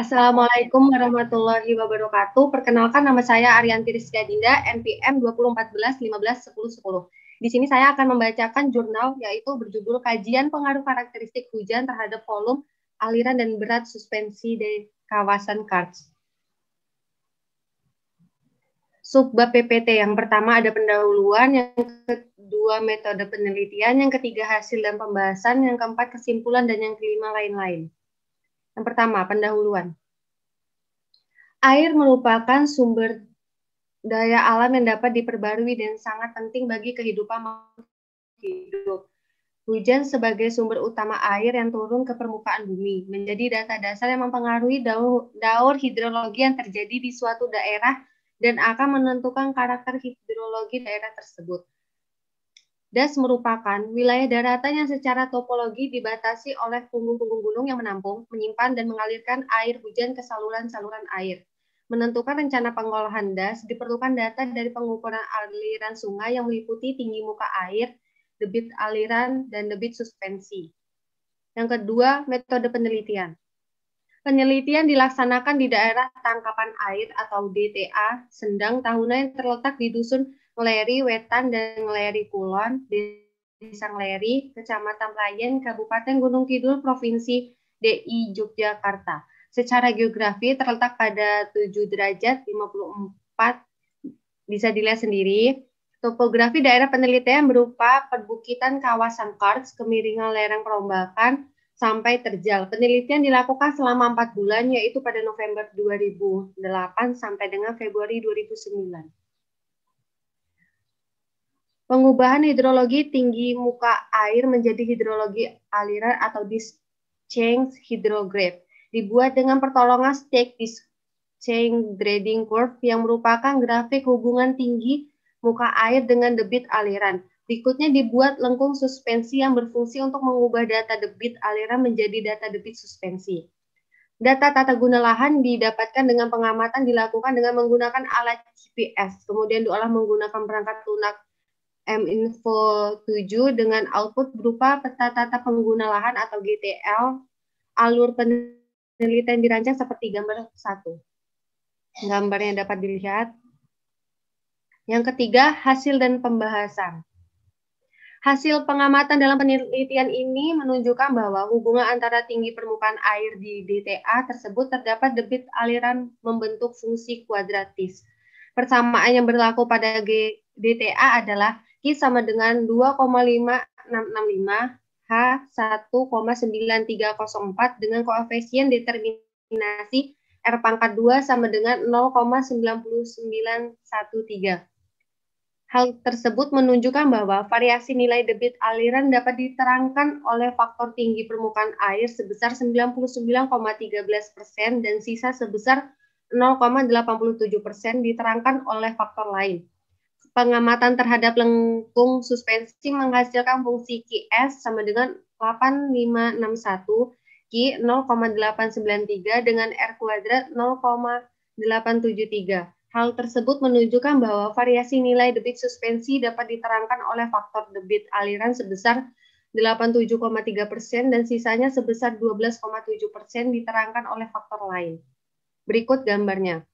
Assalamualaikum warahmatullahi wabarakatuh. Perkenalkan nama saya Arianti Rizka Dinda, NPM 2014 15 10 10. Di sini saya akan membacakan jurnal yaitu berjudul Kajian Pengaruh Karakteristik Hujan terhadap Volume, Aliran dan Berat Suspensi di Kawasan Karts. Subbab PPT yang pertama ada pendahuluan, yang kedua metode penelitian, yang ketiga hasil dan pembahasan, yang keempat kesimpulan, dan yang kelima lain-lain. Yang pertama, pendahuluan. Air merupakan sumber daya alam yang dapat diperbarui dan sangat penting bagi kehidupan hidup. Hujan sebagai sumber utama air yang turun ke permukaan bumi menjadi data dasar yang mempengaruhi daur, daur hidrologi yang terjadi di suatu daerah dan akan menentukan karakter hidrologi daerah tersebut. Das merupakan wilayah daratan yang secara topologi dibatasi oleh punggung-punggung gunung yang menampung, menyimpan, dan mengalirkan air hujan ke saluran-saluran air. Menentukan rencana pengolahan das diperlukan data dari pengukuran aliran sungai yang meliputi tinggi muka air, debit aliran, dan debit suspensi. Yang kedua, metode penelitian penelitian dilaksanakan di daerah tangkapan air atau DTA Sendang tahunan yang terletak di Dusun Ngleri Wetan dan Ngleri Kulon, Desa Ngleri, Kecamatan Layen, Kabupaten Gunung Kidul, Provinsi DI Yogyakarta. Secara geografi terletak pada 7 derajat 54 bisa dilihat sendiri. Topografi daerah penelitian berupa perbukitan kawasan karts, kemiringan lereng perombakan, sampai terjal. Penelitian dilakukan selama empat bulan, yaitu pada November 2008 sampai dengan Februari 2009. Pengubahan hidrologi tinggi muka air menjadi hidrologi aliran atau dischange hydrograph dibuat dengan pertolongan stake dischange grading curve yang merupakan grafik hubungan tinggi muka air dengan debit aliran. Berikutnya dibuat lengkung suspensi yang berfungsi untuk mengubah data debit aliran menjadi data debit suspensi. Data tata guna lahan didapatkan dengan pengamatan dilakukan dengan menggunakan alat GPS, kemudian diolah menggunakan perangkat lunak M-Info 7 dengan output berupa peta tata pengguna lahan atau GTL, alur penelitian dirancang seperti gambar satu. Gambar yang dapat dilihat. Yang ketiga, hasil dan pembahasan. Hasil pengamatan dalam penelitian ini menunjukkan bahwa hubungan antara tinggi permukaan air di DTA tersebut terdapat debit aliran membentuk fungsi kuadratis. Persamaan yang berlaku pada DTA adalah Q sama dengan 2,5665 H 1,9304 dengan koefisien determinasi R pangkat 2 sama dengan 0,9913. Hal tersebut menunjukkan bahwa variasi nilai debit aliran dapat diterangkan oleh faktor tinggi permukaan air sebesar 99,13 persen dan sisa sebesar 0,87 persen diterangkan oleh faktor lain pengamatan terhadap lengkung suspensi menghasilkan fungsi QS sama dengan 8561 Q 0,893 dengan R kuadrat 0,873. Hal tersebut menunjukkan bahwa variasi nilai debit suspensi dapat diterangkan oleh faktor debit aliran sebesar 87,3 persen dan sisanya sebesar 12,7 persen diterangkan oleh faktor lain. Berikut gambarnya.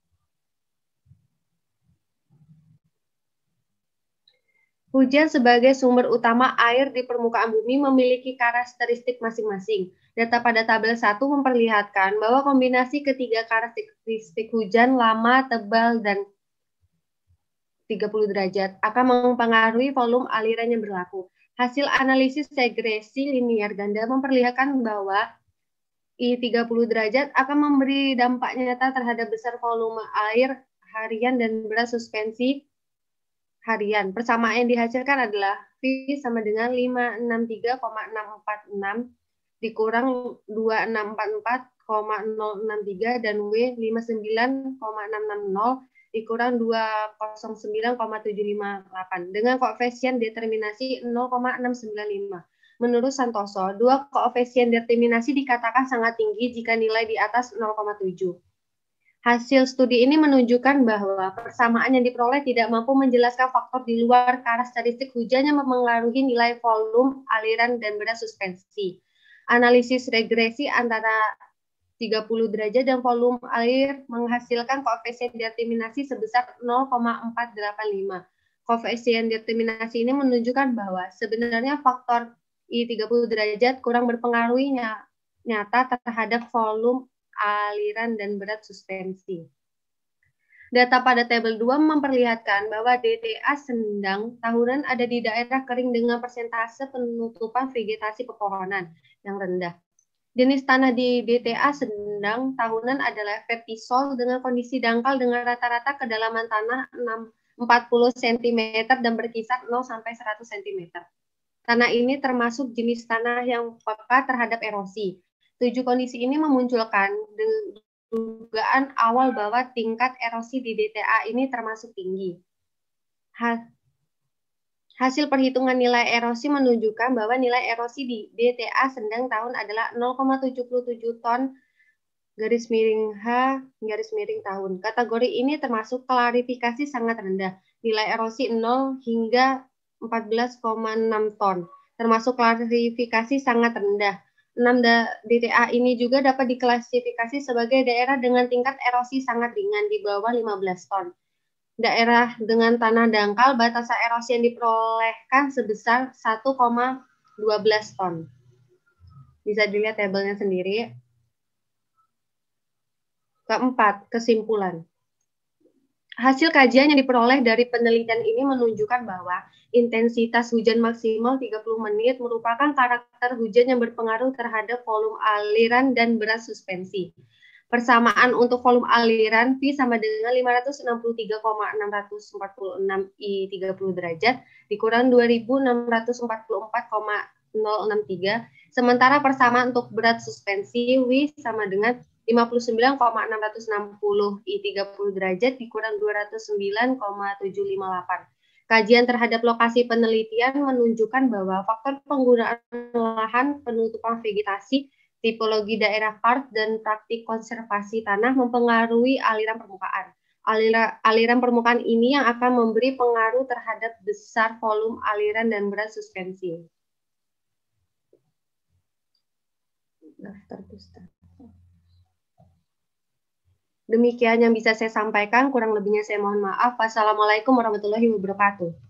Hujan sebagai sumber utama air di permukaan bumi memiliki karakteristik masing-masing. Data pada tabel 1 memperlihatkan bahwa kombinasi ketiga karakteristik hujan lama, tebal, dan 30 derajat akan mempengaruhi volume aliran yang berlaku. Hasil analisis segresi linear ganda memperlihatkan bahwa I30 derajat akan memberi dampak nyata terhadap besar volume air harian dan berat suspensi harian. Persamaan yang dihasilkan adalah V sama dengan 563,646 dikurang 2644,063 dan W 59,660 dikurang 209,758 dengan koefisien determinasi 0,695. Menurut Santoso, dua koefisien determinasi dikatakan sangat tinggi jika nilai di atas 0,7. Hasil studi ini menunjukkan bahwa persamaan yang diperoleh tidak mampu menjelaskan faktor di luar karakteristik hujan yang mempengaruhi nilai volume, aliran, dan berat suspensi. Analisis regresi antara 30 derajat dan volume air menghasilkan koefisien determinasi sebesar 0,485. Koefisien determinasi ini menunjukkan bahwa sebenarnya faktor I30 derajat kurang berpengaruhnya nyata terhadap volume aliran dan berat suspensi. Data pada tabel 2 memperlihatkan bahwa DTA sendang tahunan ada di daerah kering dengan persentase penutupan vegetasi pepohonan yang rendah. Jenis tanah di DTA sendang tahunan adalah vertisol dengan kondisi dangkal dengan rata-rata kedalaman tanah 6, 40 cm dan berkisar 0 sampai 100 cm. Tanah ini termasuk jenis tanah yang peka terhadap erosi. Tujuh kondisi ini memunculkan dugaan awal bahwa tingkat erosi di DTA ini termasuk tinggi. Hasil perhitungan nilai erosi menunjukkan bahwa nilai erosi di DTA sedang tahun adalah 0,77 ton garis miring H garis miring tahun. Kategori ini termasuk klarifikasi sangat rendah. Nilai erosi 0 hingga 14,6 ton. Termasuk klarifikasi sangat rendah. 6 DTA ini juga dapat diklasifikasi sebagai daerah dengan tingkat erosi sangat ringan di bawah 15 ton. Daerah dengan tanah dangkal batas erosi yang diperolehkan sebesar 1,12 ton. Bisa dilihat tabelnya sendiri. Keempat, kesimpulan. Hasil kajian yang diperoleh dari penelitian ini menunjukkan bahwa intensitas hujan maksimal 30 menit merupakan karakter hujan yang berpengaruh terhadap volume aliran dan berat suspensi. Persamaan untuk volume aliran V sama dengan 563,646 I 30 derajat dikurang 2644,063. Sementara persamaan untuk berat suspensi W sama dengan 59,660 I30 derajat dikurang 209,758. Kajian terhadap lokasi penelitian menunjukkan bahwa faktor penggunaan lahan, penutupan vegetasi, tipologi daerah park, dan praktik konservasi tanah mempengaruhi aliran permukaan. Aliran, aliran permukaan ini yang akan memberi pengaruh terhadap besar volume aliran dan berat suspensi. Daftar pustaka. Demikian yang bisa saya sampaikan, kurang lebihnya saya mohon maaf. Wassalamualaikum warahmatullahi wabarakatuh.